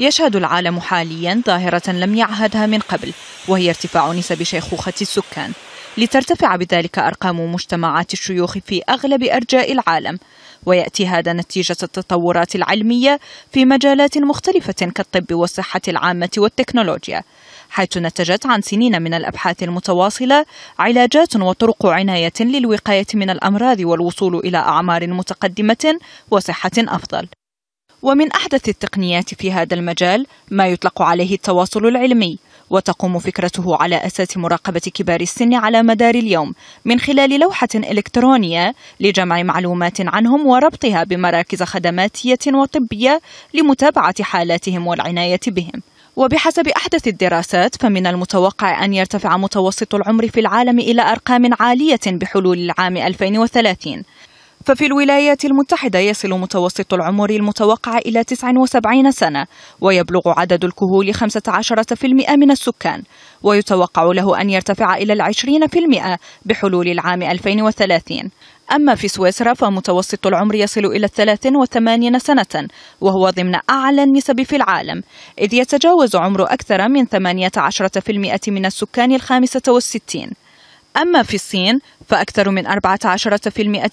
يشهد العالم حاليا ظاهرة لم يعهدها من قبل وهي ارتفاع نسب شيخوخة السكان لترتفع بذلك أرقام مجتمعات الشيوخ في أغلب أرجاء العالم ويأتي هذا نتيجة التطورات العلمية في مجالات مختلفة كالطب والصحة العامة والتكنولوجيا حيث نتجت عن سنين من الأبحاث المتواصلة علاجات وطرق عناية للوقاية من الأمراض والوصول إلى أعمار متقدمة وصحة أفضل ومن أحدث التقنيات في هذا المجال ما يطلق عليه التواصل العلمي وتقوم فكرته على أساس مراقبة كبار السن على مدار اليوم من خلال لوحة إلكترونية لجمع معلومات عنهم وربطها بمراكز خدماتية وطبية لمتابعة حالاتهم والعناية بهم وبحسب أحدث الدراسات فمن المتوقع أن يرتفع متوسط العمر في العالم إلى أرقام عالية بحلول العام 2030 ففي الولايات المتحدة يصل متوسط العمر المتوقع إلى 79 سنة ويبلغ عدد الكهول 15% من السكان ويتوقع له أن يرتفع إلى العشرين في المئة بحلول العام 2030 أما في سويسرا فمتوسط العمر يصل إلى 83 وثمانين سنة وهو ضمن أعلى النسب في العالم إذ يتجاوز عمر أكثر من 18% من السكان الخامسة والستين أما في الصين فأكثر من 14%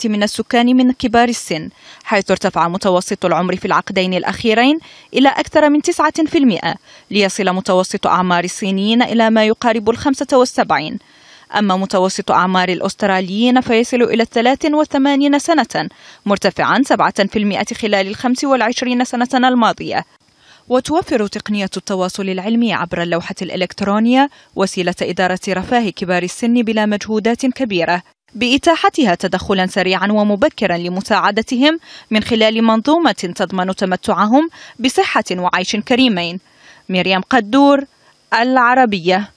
من السكان من كبار السن حيث ارتفع متوسط العمر في العقدين الأخيرين إلى أكثر من 9% ليصل متوسط أعمار الصينيين إلى ما يقارب ال 75 أما متوسط أعمار الأستراليين فيصل إلى 83 سنة مرتفعا 7% خلال ال 25 سنة الماضية وتوفر تقنية التواصل العلمي عبر اللوحة الإلكترونية وسيلة إدارة رفاه كبار السن بلا مجهودات كبيرة بإتاحتها تدخلا سريعا ومبكرا لمساعدتهم من خلال منظومة تضمن تمتعهم بصحة وعيش كريمين مريم قدور العربية